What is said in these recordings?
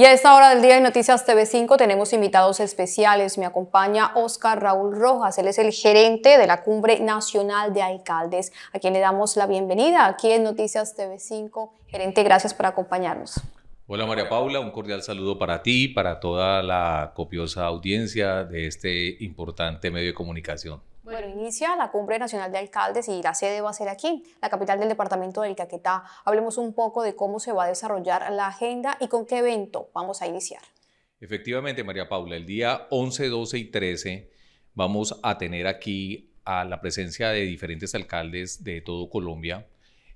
Y a esta hora del día en Noticias TV5 tenemos invitados especiales. Me acompaña Oscar Raúl Rojas. Él es el gerente de la Cumbre Nacional de Alcaldes, a quien le damos la bienvenida aquí en Noticias TV5. Gerente, gracias por acompañarnos. Hola María Paula, un cordial saludo para ti, para toda la copiosa audiencia de este importante medio de comunicación. Bueno, inicia la Cumbre Nacional de Alcaldes y la sede va a ser aquí, la capital del departamento del Caquetá. Hablemos un poco de cómo se va a desarrollar la agenda y con qué evento vamos a iniciar. Efectivamente, María Paula, el día 11, 12 y 13 vamos a tener aquí a la presencia de diferentes alcaldes de todo Colombia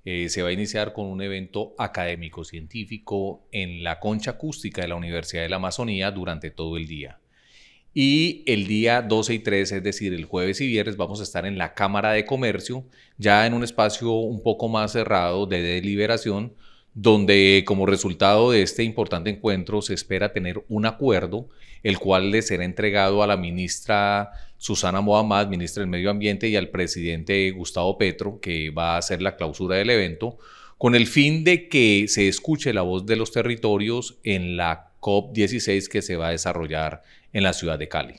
eh, se va a iniciar con un evento académico-científico en la concha acústica de la Universidad de la Amazonía durante todo el día. Y el día 12 y 13, es decir, el jueves y viernes, vamos a estar en la Cámara de Comercio, ya en un espacio un poco más cerrado de deliberación, donde como resultado de este importante encuentro se espera tener un acuerdo, el cual le será entregado a la ministra Susana Mohamed, ministra del Medio Ambiente, y al presidente Gustavo Petro, que va a hacer la clausura del evento, con el fin de que se escuche la voz de los territorios en la COP16 que se va a desarrollar en la ciudad de Cali.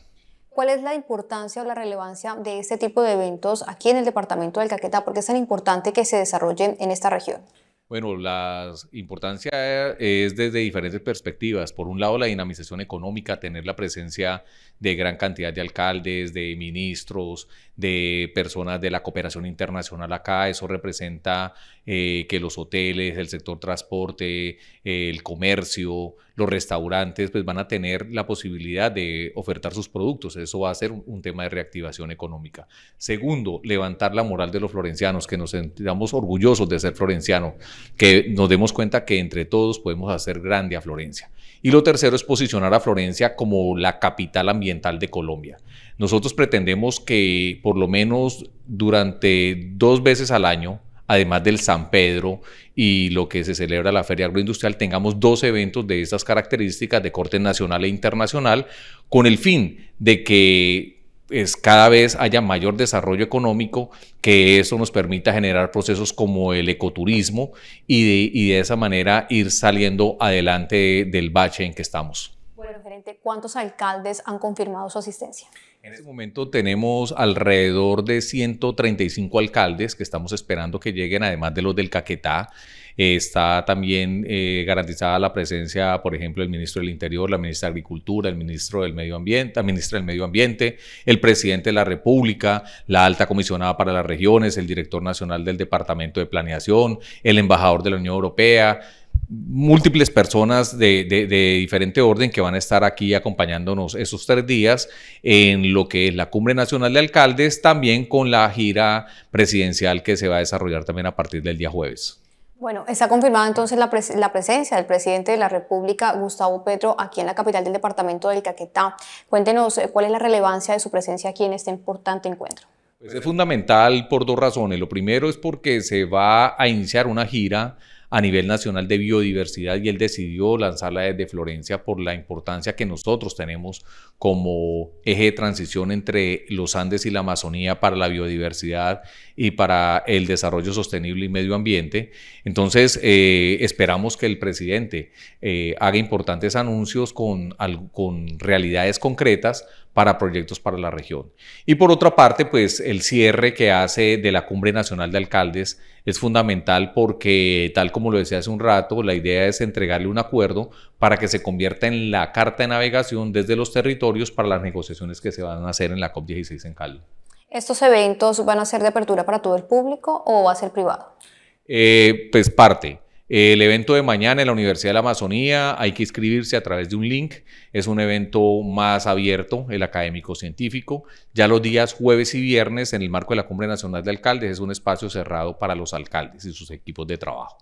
¿Cuál es la importancia o la relevancia de este tipo de eventos aquí en el departamento del Caquetá? ¿Por qué es tan importante que se desarrollen en esta región? Bueno, la importancia eh, es desde diferentes perspectivas. Por un lado, la dinamización económica, tener la presencia de gran cantidad de alcaldes, de ministros, de personas de la cooperación internacional acá. Eso representa eh, que los hoteles, el sector transporte, el comercio, los restaurantes, pues van a tener la posibilidad de ofertar sus productos. Eso va a ser un, tema de reactivación económica. Segundo, levantar la moral de los florencianos, que nos sentamos orgullosos de ser florencianos que nos demos cuenta que entre todos podemos hacer grande a Florencia. Y lo tercero es posicionar a Florencia como la capital ambiental de Colombia. Nosotros pretendemos que por lo menos durante dos veces al año, además del San Pedro y lo que se celebra la Feria Agroindustrial, tengamos dos eventos de estas características de corte nacional e internacional con el fin de que es, cada vez haya mayor desarrollo económico, que eso nos permita generar procesos como el ecoturismo y de, de esa manera ir saliendo adelante del bache en que estamos. Bueno, gerente, ¿cuántos alcaldes han confirmado su asistencia? En este momento tenemos alrededor de 135 alcaldes que estamos esperando que lleguen, además de los del Caquetá. Eh, está también eh, garantizada la presencia, por ejemplo, del ministro del Interior, la ministra de Agricultura, el ministro del Medio Ambiente, la ministra del Medio Ambiente, el presidente de la República, la alta comisionada para las regiones, el director nacional del Departamento de Planeación, el embajador de la Unión Europea, múltiples personas de, de, diferente orden que van a estar aquí acompañándonos esos tres días en lo que es la Cumbre Nacional de Alcaldes, también con la gira presidencial que se va a desarrollar también a partir del día jueves. Bueno, está confirmada entonces la, presencia del presidente de la República, Gustavo Petro, aquí en la capital del departamento del Caquetá. Cuéntenos eh, cuál es la relevancia de su presencia aquí en este importante encuentro. Pues es fundamental por dos razones. Lo primero es porque se va a iniciar una gira a nivel nacional de biodiversidad y él decidió lanzarla desde Florencia por la importancia que nosotros tenemos como eje de transición entre los Andes y la Amazonía para la biodiversidad y para el desarrollo sostenible y medio ambiente. Entonces, eh, esperamos que el presidente eh, haga importantes anuncios con, con realidades concretas para proyectos para la región. Y por otra parte, pues el cierre que hace de la Cumbre Nacional de Alcaldes es fundamental porque, tal como lo decía hace un rato, la idea es entregarle un acuerdo para que se convierta en la carta de navegación desde los territorios para las negociaciones que se van a hacer en la COP16 en Cali. ¿Estos eventos van a ser de apertura para todo el público o va a ser privado? Eh, pues parte. El evento de mañana en la Universidad de la Amazonía, hay que inscribirse a través de un link. Es un evento más abierto, el académico-científico. Ya los días jueves y viernes, en el marco de la Cumbre Nacional de Alcaldes, es un espacio cerrado para los alcaldes y sus equipos de trabajo.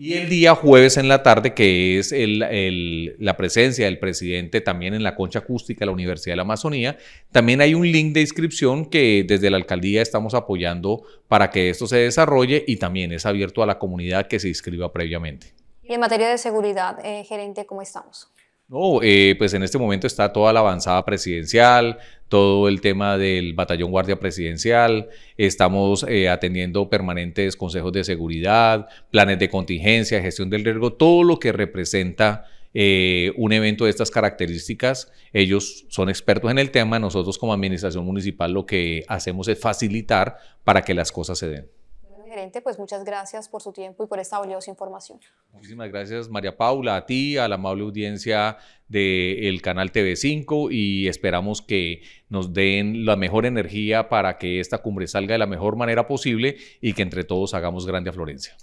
Y el día jueves en la tarde, que es la presencia del presidente también en la concha acústica de la Universidad de la Amazonía, también hay un link de inscripción que desde la alcaldía estamos apoyando para que esto se desarrolle y también es abierto a la comunidad que se inscriba previamente. Y en materia de seguridad, eh, gerente, ¿cómo estamos? No, eh, pues en este momento está toda la avanzada presidencial, todo el tema del batallón guardia presidencial, estamos eh, atendiendo permanentes consejos de seguridad, planes de contingencia, gestión del riesgo, todo lo que representa eh, un evento de estas características. Ellos son expertos en el tema, nosotros como administración municipal lo que hacemos es facilitar para que las cosas se den pues muchas gracias por su tiempo y por esta valiosa información. Muchísimas gracias María Paula, a ti, a la amable audiencia del canal TV5 y esperamos que nos den la mejor energía para que esta cumbre salga de la mejor manera posible y que entre todos hagamos grande a Florencia.